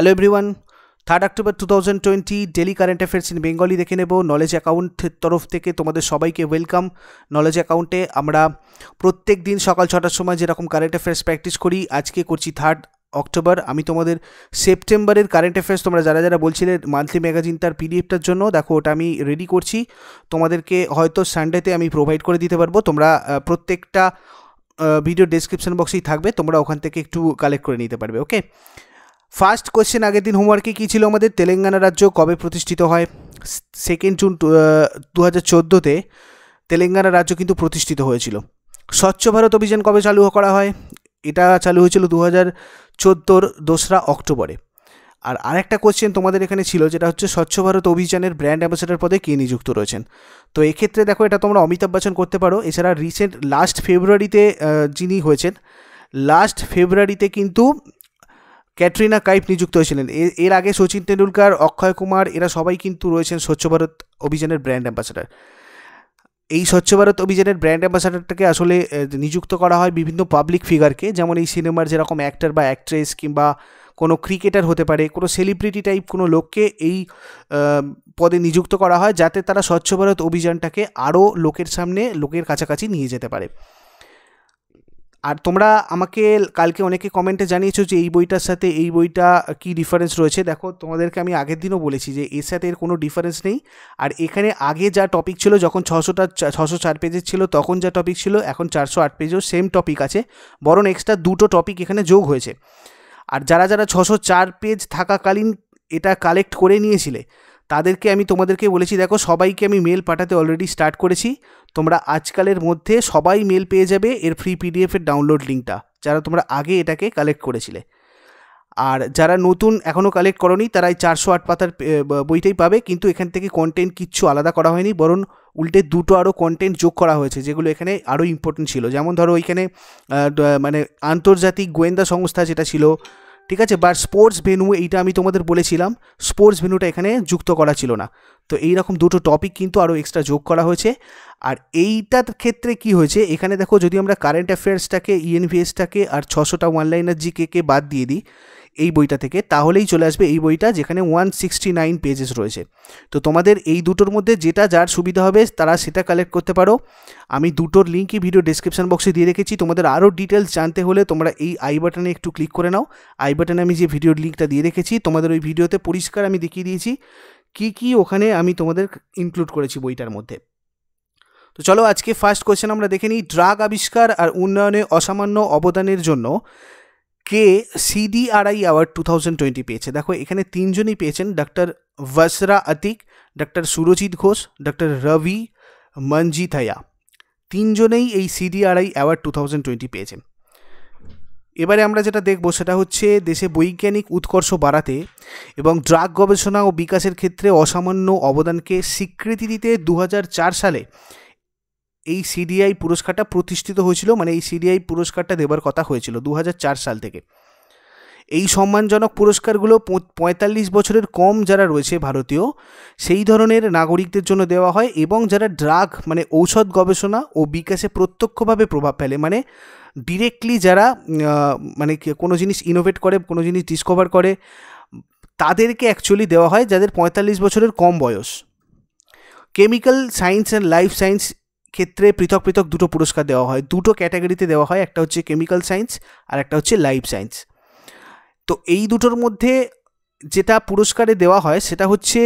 hello everyone third October two thousand twenty daily current affairs in Bengali দেখে নেব knowledge অ্যাকাউন্টের তরফ থেকে তোমাদের সবাইকে ওয়েলকাম নলেজ অ্যাকাউন্টে আমরা প্রত্যেক দিন সকাল ছটার সময় যেরকম কারেন্ট অ্যাফেয়ার্স প্র্যাকটিস করি আজকে করছি থার্ড অক্টোবর আমি তোমাদের সেপ্টেম্বরের কারেন্ট অ্যাফেয়ার্স তোমরা যারা যারা বলছিলে মান্থলি ম্যাগাজিন তার পিডিএফটার জন্য দেখো ওটা আমি রেডি করছি তোমাদেরকে হয়তো সানডেতে আমি প্রোভাইড করে দিতে পারবো তোমরা প্রত্যেকটা ভিডিও ডেসক্রিপশন বক্সেই থাকবে তোমরা ওখান থেকে একটু কালেক্ট করে নিতে পারবে ওকে ফার্স্ট কোয়েশ্চেন আগের দিন হোমওয়ার্কে কী ছিল আমাদের তেলেঙ্গানা রাজ্য কবে প্রতিষ্ঠিত হয় সেকেন্ড জুন দু হাজার চোদ্দোতে তেলেঙ্গানা রাজ্য কিন্তু প্রতিষ্ঠিত হয়েছিল স্বচ্ছ ভারত অভিযান কবে চালু করা হয় এটা চালু হয়েছিল দু হাজার চোদ্দোর দোসরা অক্টোবরে আর আরেকটা কোয়েশ্চেন তোমাদের এখানে ছিল যেটা হচ্ছে স্বচ্ছ ভারত অভিযানের ব্র্যান্ড অ্যাম্বাসেডার পদে কে নিযুক্ত রয়েছেন তো এক্ষেত্রে দেখো এটা তোমরা অমিতাভ বচ্চন করতে পারো এছাড়া রিসেন্ট লাস্ট ফেব্রুয়ারিতে যিনি হয়েছেন লাস্ট ফেব্রুয়ারিতে কিন্তু ক্যাটরিনা কাইফ নিযুক্ত হয়েছিলেন এর আগে সচিন তেন্ডুলকার অক্ষয় কুমার এরা সবাই কিন্তু রয়েছেন স্বচ্ছ ভারত অভিযানের ব্র্যান্ড অ্যাম্বাসাডার এই স্বচ্ছ ভারত অভিযানের ব্র্যান্ড অ্যাম্বাসাডারটাকে আসলে নিযুক্ত করা হয় বিভিন্ন পাবলিক ফিগারকে যেমন এই সিনেমার যেরকম অ্যাক্টার বা অ্যাক্ট্রেস কিংবা কোনো ক্রিকেটার হতে পারে কোনো সেলিব্রিটি টাইপ কোনো লোককে এই পদে নিযুক্ত করা হয় যাতে তারা স্বচ্ছ ভারত অভিযানটাকে আরও লোকের সামনে লোকের কাছাকাছি নিয়ে যেতে পারে আর তোমরা আমাকে কালকে অনেকে কমেন্টে জানিয়েছো যে এই বইটার সাথে এই বইটা কি ডিফারেন্স রয়েছে দেখো তোমাদেরকে আমি আগের দিনও বলেছি যে এর সাথে এর কোনো ডিফারেন্স নেই আর এখানে আগে যা টপিক ছিল যখন ছশোটা ছশো চার পেজের ছিল তখন যা টপিক ছিল এখন চারশো আট পেজেও সেম টপিক আছে বরং এক্সট্রা দুটো টপিক এখানে যোগ হয়েছে আর যারা যারা ছশো চার পেজ থাকাকালীন এটা কালেক্ট করে নিয়েছিলে তাদেরকে আমি তোমাদেরকে বলেছি দেখো সবাইকে আমি মেল পাঠাতে অলরেডি স্টার্ট করেছি তোমরা আজকালের মধ্যে সবাই মেল পেয়ে যাবে এর ফ্রি পিডিএফের ডাউনলোড লিঙ্কটা যারা তোমরা আগে এটাকে কালেক্ট করেছিলে আর যারা নতুন এখনও কালেক্ট করনি তারা এই চারশো আট পাতার বইটাই পাবে কিন্তু এখান থেকে কন্টেন্ট কিচ্ছু আলাদা করা হয়নি বরং উল্টে দুটো আরও কন্টেন্ট যোগ করা হয়েছে যেগুলো এখানে আরও ইম্পর্টেন্ট ছিল যেমন ধরো ওইখানে মানে আন্তর্জাতিক গোয়েন্দা সংস্থা যেটা ছিল ঠিক আছে বা স্পোর্টস ভেনু এইটা আমি তোমাদের বলেছিলাম স্পোর্টস ভেনুটা এখানে যুক্ত করা ছিল না তো এই রকম দুটো টপিক কিন্তু আরও এক্সট্রা যোগ করা হয়েছে আর এইটার ক্ষেত্রে কি হয়েছে এখানে দেখো যদি আমরা কারেন্ট অ্যাফেয়ার্সটাকে ইএনভিএসটাকে আর ছশোটা ওয়ান লাইনার জিকে বাদ দিয়ে দিই এই বইটা থেকে তাহলেই চলে আসবে এই বইটা যেখানে ওয়ান সিক্সটি নাইন পেজেস রয়েছে তো তোমাদের এই দুটোর মধ্যে যেটা যার সুবিধা হবে তারা সেটা কালেক্ট করতে পারো আমি দুটোর লিঙ্কই ভিডিও ডিসক্রিপশান বক্সে দিয়ে রেখেছি তোমাদের আরও ডিটেলস জানতে হলে তোমরা এই আই বাটনে একটু ক্লিক করে নাও আই বাটনে আমি যে ভিডিওর লিঙ্কটা দিয়ে রেখেছি তোমাদের ওই ভিডিওতে পরিষ্কার আমি দেখিয়ে দিয়েছি কি কি ওখানে আমি তোমাদের ইনক্লুড করেছি বইটার মধ্যে তো চলো আজকে ফার্স্ট কোয়েশ্চেন আমরা দেখে নিই ড্রাগ আবিষ্কার আর উন্নয়নে অসামান্য অবদানের জন্য কে CDRI award two thousand twenty পেয়েছে দেখো এখানে তিনজনই পেয়েছেন doctor Bushra Atiq doctor Surajit Ghosh doctor Ravi Manjithaya তিনজনেই এই CDRI award two thousand twenty পেয়েছেন এবারে আমরা যেটা দেখব সেটা হচ্ছে দেশে বৈজ্ঞানিক উৎকর্ষ বাড়াতে এবং ড্রাগ গবেষণা ও বিকাশের ক্ষেত্রে অসামান্য অবদানকে স্বীকৃতি দিতে দু সালে এই সিডিআই পুরস্কারটা প্রতিষ্ঠিত হয়েছিল মানে এই সিডিআই পুরস্কারটা দেবার কথা হয়েছিল দু সাল থেকে এই সম্মানজনক পুরস্কারগুলো পঁয়তাল্লিশ বছরের কম যারা রয়েছে ভারতীয় সেই ধরনের নাগরিকদের জন্য দেওয়া হয় এবং যারা ড্রাগ মানে ঔষধ গবেষণা ও বিকাশে প্রত্যক্ষভাবে প্রভাব ফেলে মানে ডিরেক্টলি যারা মানে কোনো জিনিস ইনোভেট করে কোনো জিনিস ডিসকভার করে তাদেরকে অ্যাকচুয়ালি দেওয়া হয় যাদের পঁয়তাল্লিশ বছরের কম বয়স chemical science and life science ক্ষেত্রে পৃথক পৃথক দুটো পুরস্কার দেওয়া হয় দুটো ক্যাটাগরিতে দেওয়া হয় একটা হচ্ছে কেমিক্যাল সায়েন্স আর একটা হচ্ছে লাইফ সায়েন্স তো এই দুটোর মধ্যে যেটা পুরস্কারে দেওয়া হয় সেটা হচ্ছে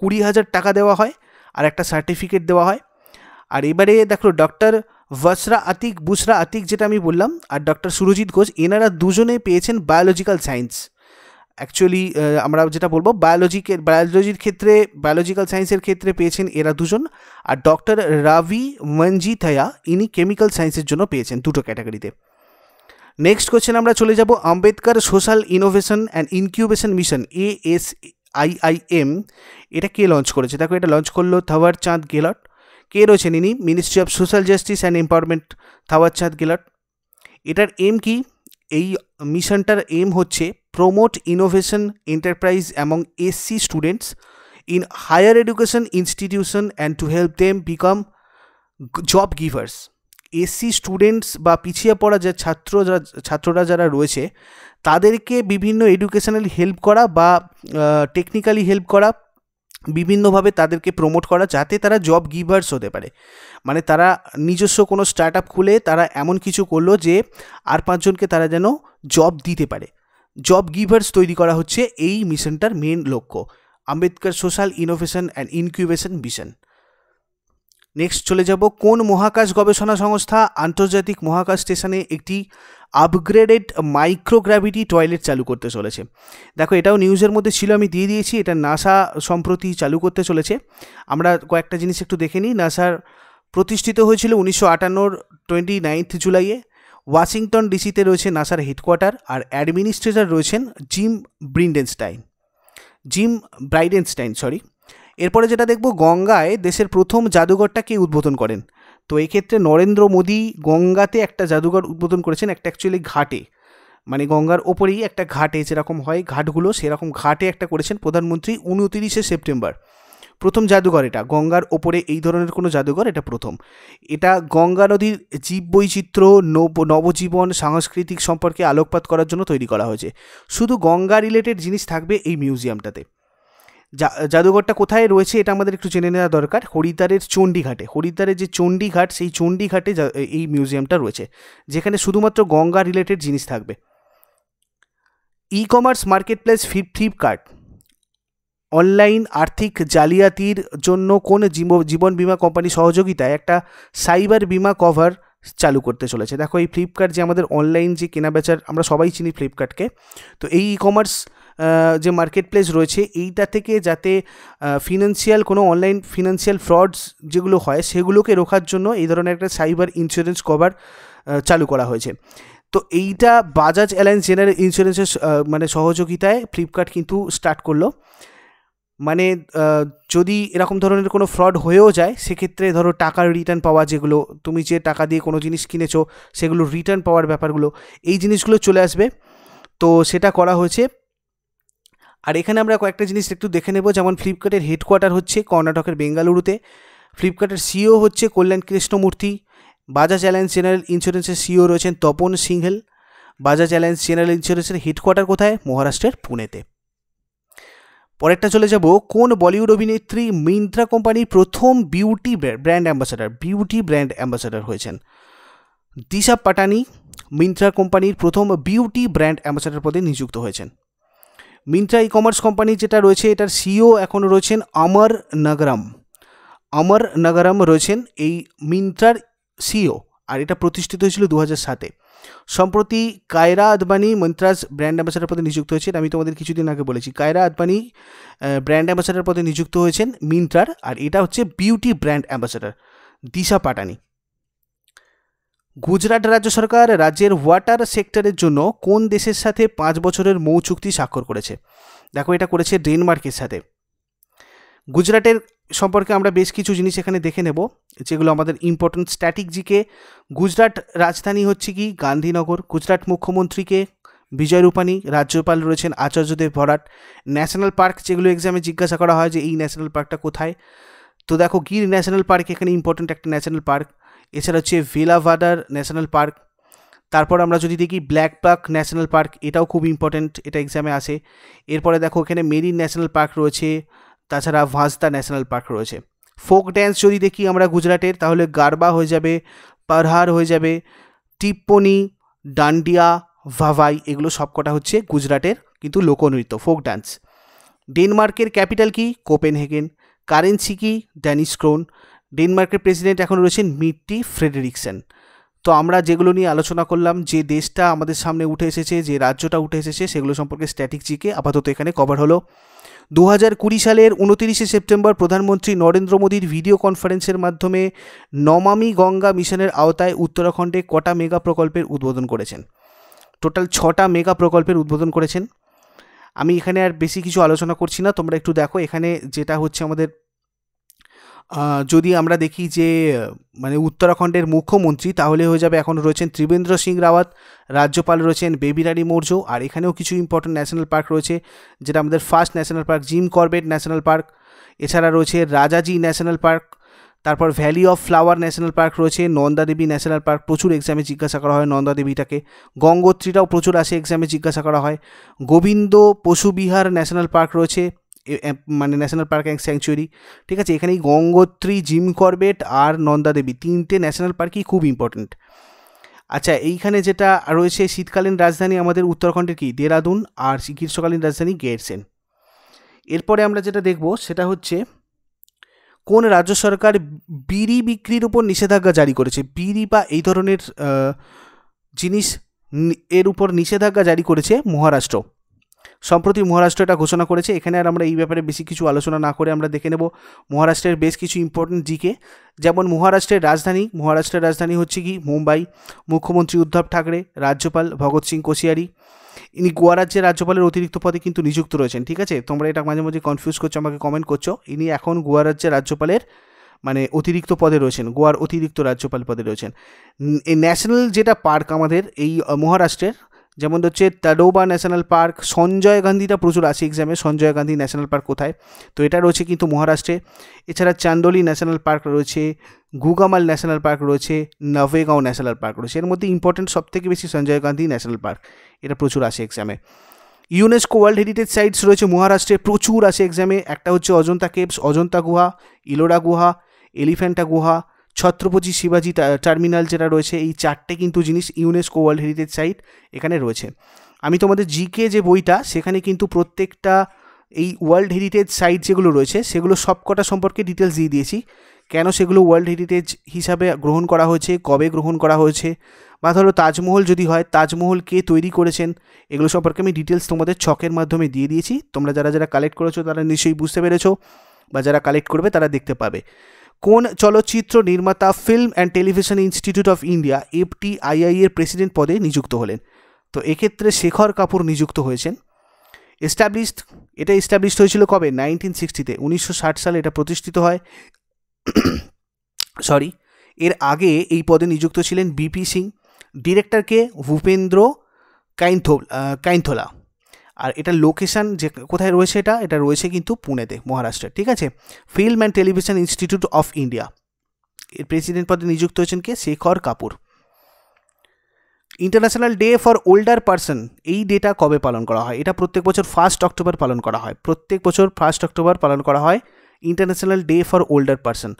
কুড়ি হাজার টাকা দেওয়া হয় আর একটা সার্টিফিকেট দেওয়া হয় আর এবারে দেখো ডক্টর ভসরা আতিক বুসরা আতিক যেটা আমি বললাম আর ডক্টর সুরজিৎ ঘোষ এনারা দুজনে পেয়েছেন বায়োলজিক্যাল সায়েন্স অ্যাকচুয়ালি uh, আমরা যেটা বলবো বায়োলজিকে বায়োলজির ক্ষেত্রে বায়োলজিক্যাল সায়েন্সের ক্ষেত্রে পেয়েছেন এরা দুজন আর ডক্টর রাভি থায়া ইনি কেমিক্যাল সায়েন্সের জন্য পেয়েছেন দুটো ক্যাটাগরিতে নেক্সট কোয়েশ্চেন আমরা চলে যাব Ambedkar social innovation and incubation mission A S IIM এটা কে লঞ্চ করেছে দেখো এটা লঞ্চ করলো থাওয়ার চাঁদ গেলট কে রয়েছেন ইনি ministry of social justice and empowerment Thawar Chand Gehlot এটার এম কি এই মিশনটার এম হচ্ছে promote innovation enterprise among SC students in higher education institution and to help them become job givers SC students বা পিছিয়ে পড়া যে ছাত্র ছাত্ররা যারা রয়েছে তাদেরকে বিভিন্ন এডুকেশনাল হেল্প করা বা টেকনিক্যালি হেল্প করা বিভিন্নভাবে তাদেরকে প্রমোট করা যাতে তারা জব গিভার্স হতে পারে মানে তারা নিজস্ব কোনো স্টার্ট আপ খুলে তারা এমন কিছু করলো যে আর পাঁচজনকে তারা যেন জব দিতে পারে জব গিভার্স তৈরি করা হচ্ছে এই মিশনটার মেন লক্ষ্য Ambedkar social innovation and incubation mission next চলে যাব কোন মহাকাশ গবেষণা সংস্থা আন্তর্জাতিক মহাকাশ স্টেশনে একটি আপগ্রেডেড মাইক্রোগ্র্যাভিটি টয়লেট চালু করতে চলেছে দেখো এটাও নিউজের মধ্যে ছিল আমি দিয়ে দিয়েছি এটা নাসা সম্প্রতি চালু করতে চলেছে আমরা কয়েকটা জিনিস একটু দেখে নিই নাসার প্রতিষ্ঠিত হয়েছিল উনিশশো আটান্নর টোয়েন্টি নাইন্থ জুলাইয়ে ওয়াশিংটন ডিসিতে রয়েছে নাসার হেডকোয়ার্টার আর অ্যাডমিনিস্ট্রেটর রয়েছেন Jim Bridenstine Jim Bridenstine sorry এরপরে যেটা দেখব গঙ্গায় দেশের প্রথম জাদুঘরটা কে উদ্বোধন করেন তো এক্ষেত্রে নরেন্দ্র মোদী গঙ্গাতে একটা জাদুঘর উদ্বোধন করেছেন একটা অ্যাকচুয়ালি ঘাটে মানে গঙ্গার ওপরেই একটা ঘাটে যেরকম হয় ঘাটগুলো সেরকম ঘাটে একটা করেছেন প্রধানমন্ত্রী উনতিরিশে সেপ্টেম্বর প্রথম জাদুঘর এটা গঙ্গার ওপরে এই ধরনের কোনো জাদুঘর এটা প্রথম এটা গঙ্গা নদীর জীববৈচিত্র্য নব নবজীবন সাংস্কৃতিক সম্পর্কে আলোকপাত করার জন্য তৈরি করা হয়েছে শুধু গঙ্গা রিলেটেড জিনিস থাকবে এই মিউজিয়ামটাতে জাদুঘরটা কোথায় রয়েছে এটা আমাদের একটু জেনে নেওয়া দরকার হরিদ্বারের চণ্ডীঘাটে হরিদ্বারের যে চণ্ডীঘাট সেই চণ্ডীঘাটে এই মিউজিয়ামটা রয়েছে যেখানে শুধুমাত্র গঙ্গা রিলেটেড জিনিস থাকবে e commerce marketplace Flipkart online আর্থিক জালিয়াতির জন্য কোন জীবন বিমা কোম্পানি সহযোগিতায় একটা সাইবার বিমা কভার চালু করতে চলেছে দেখো এই ফ্লিপকার্ট যে আমাদের অনলাইন যে কেনাবেচার আমরা সবাই চিনি ফ্লিপকার্টকে তো এই ই কমার্স যে মার্কেট প্লেস রয়েছে এইটা থেকে যাতে ফিনান্সিয়াল কোনো অনলাইন ফিনান্সিয়াল ফ্রডস যেগুলো হয় সেগুলোকে রোখার জন্য এই ধরনের একটা সাইবার ইন্স্যুরেন্স কভার চালু করা হয়েছে তো এইটা বাজাজ অ্যালায়েন্স জেনারেল ইন্স্যুরেন্সের মানে সহযোগিতায় ফ্লিপকার্ট কিন্তু স্টার্ট করলো মানে যদি এরকম ধরনের কোনো ফ্রড হয়েও যায় সেক্ষেত্রে ধরো টাকার রিটার্ন পাওয়া যেগুলো তুমি যে টাকা দিয়ে কোনো জিনিস কিনেছো সেগুলো রিটার্ন পাওয়ার ব্যাপারগুলো এই জিনিসগুলো চলে আসবে তো সেটা করা হয়েছে আর এখানে আমরা কয়েকটা জিনিস একটু দেখে নেব যেমন ফ্লিপকার্টের হেডকোয়ার্টার হচ্ছে কর্ণাটকের বেঙ্গালুরুতে ফ্লিপকার্টের সিও e হচ্ছে কল্যাণ কৃষ্ণমূর্তি বাজাজ অ্যালায়েন্স জেনারেল ইন্স্যুরেন্সের সিও রয়েছেন তপন সিংহেল বাজাজ অ্যালায়েন্স জেনারেল ইন্স্যুরেন্সের হেডকোয়ার্টার কোথায় মহারাষ্ট্রের পুনেতে পরেরটা চলে যাব কোন বলিউড অভিনেত্রী মিন্ত্রা কোম্পানির প্রথম beauty brand ambassador beauty brand ambassador হয়েছেন দিশা পাটানি মিন্ত্রা কোম্পানির প্রথম বিউটি ব্র্যান্ড অ্যাম্বাসাডার পদে নিযুক্ত হয়েছেন মিন্ত্রা ই কমার্স কোম্পানি যেটা রয়েছে এটার সিও e এখন রয়েছেন অমর নগরম অমর নগরম রয়েছেন এই মিন্ত্রার সিও e আর এটা প্রতিষ্ঠিত হয়েছিল দু হাজার সাতে সম্প্রতি কায়রা আদবানি মন্ত্রাস ব্র্যান্ড অ্যাম্বাসাডার পদে নিযুক্ত হয়েছেন আমি তোমাদের কিছুদিন আগে বলেছি কায়রা আদবানি ব্র্যান্ড অ্যাম্বাসাডার পদে নিযুক্ত হয়েছেন মিন্ত্রার আর এটা হচ্ছে beauty brand ambassador Disha Patani Gujarat রাজ্য সরকার রাজ্যের ওয়াটার সেক্টরের জন্য কোন দেশের সাথে পাঁচ বছরের মৌ চুক্তি স্বাক্ষর করেছে দেখো এটা করেছে ডেনমার্কের সাথে গুজরাটের সম্পর্কে আমরা বেশ কিছু জিনিস এখানে দেখে নেব যেগুলো আমাদের ইম্পর্টেন্ট স্ট্যাটিক গুজরাট রাজধানী হচ্ছে কি গান্ধীনগর গুজরাট মুখ্যমন্ত্রীকে বিজয় রূপানি রাজ্যপাল রয়েছেন আচার্যদেব ভরাট ন্যাশনাল পার্ক যেগুলো এক্সামে জিজ্ঞাসা করা হয় যে এই ন্যাশনাল পার্কটা কোথায় তো দেখো গির ন্যাশনাল পার্ক এখানে ইম্পর্টেন্ট একটা ন্যাশনাল পার্ক এছাড়া হচ্ছে ভেলাভাডার ন্যাশনাল পার্ক তারপর আমরা যদি দেখি ব্ল্যাক পার্ক ন্যাশনাল পার্ক এটাও খুব ইম্পর্টেন্ট এটা এক্সামে আসে এরপরে দেখো এখানে মেরিন ন্যাশনাল পার্ক রয়েছে তাছাড়া ভাজদা ন্যাশনাল পার্ক রয়েছে ফোক ড্যান্স যদি দেখি আমরা গুজরাটের তাহলে গারবা হয়ে যাবে পারহার হয়ে যাবে টিপ্পনি ডান্ডিয়া ভাভাই এগুলো সবকটা হচ্ছে গুজরাটের কিন্তু লোকনৃত্য ফোক ডান্স ডেনমার্কের ক্যাপিটাল কি কোপেনহেগেন কারেন্সি কি ড্যানিস ক্রোন ডেনমার্কের প্রেসিডেন্ট এখন রয়েছেন মিট্টি ফ্রেডেরিকসেন তো আমরা যেগুলো নিয়ে আলোচনা করলাম যে দেশটা আমাদের সামনে উঠে এসেছে যে রাজ্যটা উঠে এসেছে সেগুলো সম্পর্কে স্ট্যাটিক জিকে আপাতত এখানে কভার হলো দু হাজার কুড়ি সালের উনতিরিশে সেপ্টেম্বর প্রধানমন্ত্রী নরেন্দ্র মোদীর ভিডিও কনফারেন্সের মাধ্যমে নমামি গঙ্গা মিশনের আওতায় উত্তরাখণ্ডে কটা মেগা প্রকল্পের উদ্বোধন করেছেন টোটাল ছটা মেগা প্রকল্পের উদ্বোধন করেছেন আমি এখানে আর বেশি কিছু আলোচনা করছি না তোমরা একটু দেখো এখানে যেটা হচ্ছে আমাদের যদি আমরা দেখি যে মানে উত্তরাখণ্ডের মুখ্যমন্ত্রী তাহলে হয়ে যাবে এখন রয়েছেন ত্রিবেন্দ্র সিং রাওয়াত রাজ্যপাল রয়েছেন বেবিরানি মৌর্য আর এখানেও কিছু ইম্পর্টেন্ট ন্যাশনাল পার্ক রয়েছে যেটা আমাদের first national park Jim Corbett national park এছাড়া রয়েছে রাজাজি ন্যাশনাল পার্ক তারপর valley of flower national park রয়েছে নন্দাদেবী ন্যাশনাল পার্ক প্রচুর এক্সামে জিজ্ঞাসা করা হয় নন্দাদেবীটাকে গঙ্গোত্রীটাও প্রচুর আসে এক্সামে জিজ্ঞাসা করা হয় গোবিন্দ পশুবিহার ন্যাশনাল পার্ক রয়েছে মানে ন্যাশনাল পার্ক অ্যান্ড স্যাংচুয়ারি ঠিক আছে এখানে গঙ্গোত্রী জিম করবেট আর নন্দাদেবী তিনটে ন্যাশনাল পার্কই খুব ইম্পর্ট্যান্ট আচ্ছা এইখানে যেটা রয়েছে শীতকালীন রাজধানী আমাদের উত্তরাখণ্ডের কি দেরাদুন আর গ্রীষ্মকালীন রাজধানী গেরসেন এরপরে আমরা যেটা দেখব সেটা হচ্ছে কোন রাজ্য সরকার বিড়ি বিক্রির উপর নিষেধাজ্ঞা জারি করেছে বিড়ি বা এই ধরনের জিনিস এর উপর নিষেধাজ্ঞা জারি করেছে মহারাষ্ট্র সম্প্রতি মহারাষ্ট্র এটা ঘোষণা করেছে এখানে আর আমরা এই ব্যাপারে বেশি কিছু আলোচনা না করে আমরা দেখে নেব মহারাষ্ট্রের বেশ কিছু ইম্পর্টেন্ট জিকে যেমন মহারাষ্ট্রের রাজধানী মহারাষ্ট্রের রাজধানী হচ্ছে কি মুম্বাই মুখ্যমন্ত্রী উদ্ধব ঠাকরে রাজ্যপাল ভগৎ সিং কোশিয়ারি ইনি গোয়া রাজ্যের রাজ্যপালের অতিরিক্ত পদে কিন্তু নিযুক্ত রয়েছেন ঠিক আছে তোমরা এটা মাঝে মাঝে কনফিউজ করছো আমাকে কমেন্ট করছো ইনি এখন গোয়া রাজ্যের রাজ্যপালের মানে অতিরিক্ত পদে রয়েছেন গোয়ার অতিরিক্ত রাজ্যপাল পদে রয়েছেন এই ন্যাশনাল যেটা পার্ক আমাদের এই মহারাষ্ট্রের যেমন হচ্ছে তাডোবা ন্যাশনাল পার্ক সঞ্জয় গান্ধীটা প্রচুর আছে এক্সামে সঞ্জয় গান্ধী ন্যাশনাল পার্ক কোথায় তো এটা রয়েছে কিন্তু মহারাষ্ট্রে এছাড়া চান্দোলি ন্যাশনাল পার্ক রয়েছে গুগামাল ন্যাশনাল পার্ক রয়েছে নভেগাঁও ন্যাশনাল পার্ক রয়েছে এর মধ্যে ইম্পর্টেন্ট সবথেকে বেশি সঞ্জয় গান্ধী ন্যাশনাল পার্ক এটা প্রচুর আসে এক্সামে ইউনেস্কো ওয়ার্ল্ড হেরিটেজ সাইটস রয়েছে মহারাষ্ট্রে প্রচুর আসে এক্সামে একটা হচ্ছে অজন্তা কেভস অজন্তা গুহা ইলোরা গুহা এলিফ্যান্টা গুহা ছত্রপতি শিবাজি টার্মিনাল যেটা রয়েছে এই চারটে কিন্তু জিনিস ইউনেস্কো ওয়ার্ল্ড হেরিটেজ সাইট এখানে রয়েছে আমি তোমাদের জিকে যে বইটা সেখানে কিন্তু প্রত্যেকটা এই ওয়ার্ল্ড হেরিটেজ সাইট যেগুলো রয়েছে সেগুলো সবকটা সম্পর্কে ডিটেলস দিয়ে দিয়েছি কেন সেগুলো ওয়ার্ল্ড হেরিটেজ হিসাবে গ্রহণ করা হয়েছে কবে গ্রহণ করা হয়েছে বা ধরো তাজমহল যদি হয় তাজমহল কে তৈরি করেছেন এগুলো সম্পর্কে আমি ডিটেলস তোমাদের ছকের মাধ্যমে দিয়ে দিয়েছি তোমরা যারা যারা কালেক্ট করেছো তারা নিশ্চয়ই বুঝতে পেরেছো বা যারা কালেক্ট করবে তারা দেখতে পাবে কোন চলচ্চিত্র নির্মাতা film and television institute of India FTII এর প্রেসিডেন্ট পদে নিযুক্ত হলেন তো এক্ষেত্রে শেখর কাপুর নিযুক্ত হয়েছেন এস্টাবলিশড এটা এস্টাবলিশড হয়েছিল কবে নাইনটিন সিক্সটিতে উনিশশো সালে এটা প্রতিষ্ঠিত হয় সরি এর আগে এই পদে নিযুক্ত ছিলেন বিপি সিং ডিরেক্টরকে ভূপেন্দ্র কাইন্থোল কাইন্থোলা আর এটা লোকেশান যে কোথায় রয়েছে এটা এটা রয়েছে কিন্তু পুনেতে মহারাষ্ট্রে ঠিক আছে film and television institute of India এর প্রেসিডেন্ট পদে নিযুক্ত হয়েছেন কে Shekhar Kapur international day for older person এই ডেটা কবে পালন করা হয় এটা প্রত্যেক বছর ফার্স্ট অক্টোবর পালন করা হয় প্রত্যেক বছর ফার্স্ট অক্টোবর পালন করা হয় international day for older person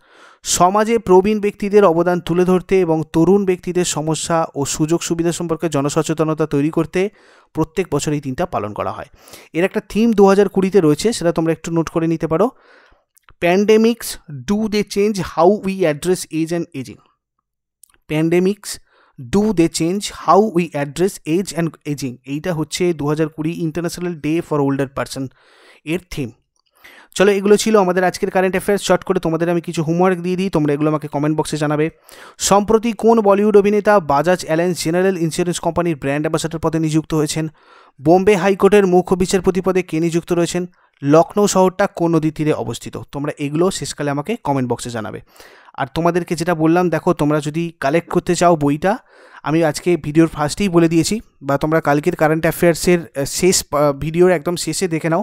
সমাজে প্রবীণ ব্যক্তিদের অবদান তুলে ধরতে এবং তরুণ ব্যক্তিদের সমস্যা ও সুযোগ সুবিধা সম্পর্কে জনসচেতনতা তৈরি করতে প্রত্যেক বছর এই দিনটা পালন করা হয় এর একটা থিম দু হাজার কুড়িতে রয়েছে সেটা তোমরা একটু নোট করে নিতে পারো pandemics do they change how we address age and ageing pandemics do they change how we address age and ageing এইটা হচ্ছে দু হাজার কুড়ি international day for older person এর থিম চলো এগুলো ছিল আমাদের আজকের কারেন্ট অ্যাফেয়ার্স শর্ট করে তোমাদের আমি কিছু হোমওয়ার্ক দিয়ে দিই তোমরা এগুলো আমাকে কমেন্ট বক্সে জানাবে সম্প্রতি কোন বলিউড অভিনেতা বাজাজ অ্যালায়েন্স জেনারেল ইন্স্যুরেন্স কোম্পানির ব্র্যান্ড অ্যাম্বাসাডার পদে নিযুক্ত হয়েছেন বোম্বে হাইকোর্টের মুখ্য বিচারপতি পদে কে নিযুক্ত রয়েছেন লখনৌ শহরটা কোন নদীর তীরে অবস্থিত তোমরা এগুলো শেষকালে আমাকে কমেন্ট বক্সে জানাবে আর তোমাদেরকে যেটা বললাম দেখো তোমরা যদি কালেক্ট করতে চাও বইটা আমি আজকে ভিডিওর ফার্স্টেই বলে দিয়েছি বা তোমরা কালকের কারেন্ট অ্যাফেয়ার্সের শেষ ভিডিওর একদম শেষে দেখে নাও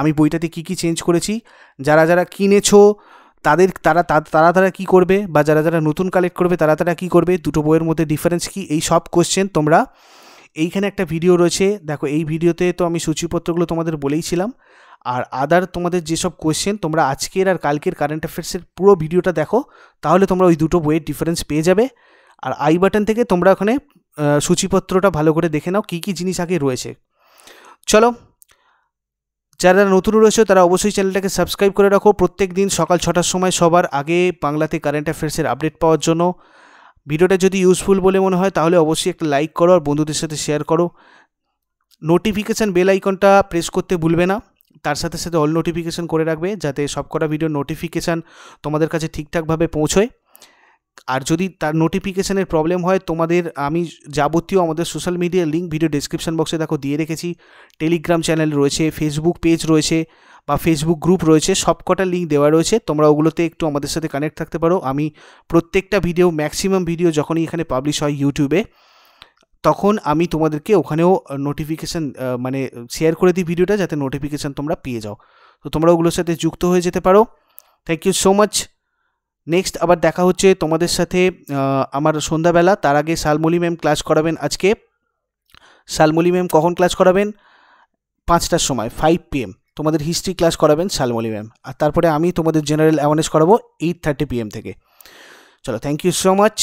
আমি বইটাতে কি কি চেঞ্জ করেছি যারা যারা কিনেছো তাদের তারা তারা তারা কী করবে বা যারা যারা নতুন কালেক্ট করবে তারা তারা কী করবে দুটো বইয়ের মধ্যে ডিফারেন্স কি এই সব কোশ্চেন তোমরা এইখানে একটা ভিডিও রয়েছে দেখো এই ভিডিওতে তো আমি সূচিপত্রগুলো তোমাদের বলেইছিলাম আর আদার তোমাদের যেসব কোয়েশ্চেন তোমরা আজকের আর কালকের কারেন্ট অ্যাফেয়ার্সের পুরো ভিডিওটা দেখো তাহলে তোমরা ওই দুটো বইয়ের ডিফারেন্স পেয়ে যাবে আর আই বাটন থেকে তোমরা ওখানে সূচিপত্রটা ভালো করে দেখে নাও কী কী জিনিস আগে রয়েছে চলো যারা নতুন রয়েছে তারা অবশ্যই চ্যানেলটাকে সাবস্ক্রাইব করে রাখো প্রত্যেক দিন সকাল ছটার সময় সবার আগে বাংলাতে কারেন্ট অ্যাফেয়ার্সের আপডেট পাওয়ার জন্য ভিডিওটা যদি ইউজফুল বলে মনে হয় তাহলে অবশ্যই একটা লাইক করো আর বন্ধুদের সাথে শেয়ার করো নোটিফিকেশান বেল আইকনটা প্রেস করতে ভুলবে না তার সাথে সাথে অল নোটিফিকেশান করে রাখবে যাতে সবকটা ভিডিও নোটিফিকেশান তোমাদের কাছে ঠিকঠাকভাবে পৌঁছয় আর যদি তার নোটিফিকেশানের প্রবলেম হয় তোমাদের আমি যাবতীয় আমাদের সোশ্যাল মিডিয়ার লিঙ্ক ভিডিও ডিসক্রিপশান বক্সে দেখো দিয়ে রেখেছি টেলিগ্রাম চ্যানেল রয়েছে ফেসবুক পেজ রয়েছে বা ফেসবুক গ্রুপ রয়েছে সব কটা লিঙ্ক দেওয়া রয়েছে তোমরা ওগুলোতে একটু আমাদের সাথে কানেক্ট থাকতে পারো আমি প্রত্যেকটা ভিডিও ম্যাক্সিমাম ভিডিও যখনই এখানে পাবলিশ হয় ইউটিউবে তখন আমি তোমাদেরকে ওখানেও নোটিফিকেশান মানে শেয়ার করে দিই ভিডিওটা যাতে নোটিফিকেশান তোমরা পেয়ে যাও তো তোমরা ওগুলোর সাথে যুক্ত হয়ে যেতে পারো thank you so much next আবার দেখা হচ্ছে তোমাদের সাথে আমার সন্ধ্যাবেলা তার আগে শালমলি ম্যাম ক্লাস করাবেন আজকে শালমলি ম্যাম কখন ক্লাস করাবেন পাঁচটার সময় ফাইভ পিএম তোমাদের হিস্ট্রি ক্লাস করাবেন শালমলি ম্যাম আর তারপরে আমি তোমাদের জেনারেল অ্যাওয়ারনেস করাবো এইট থার্টি পিএম থেকে চলো thank you so much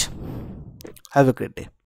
have a great day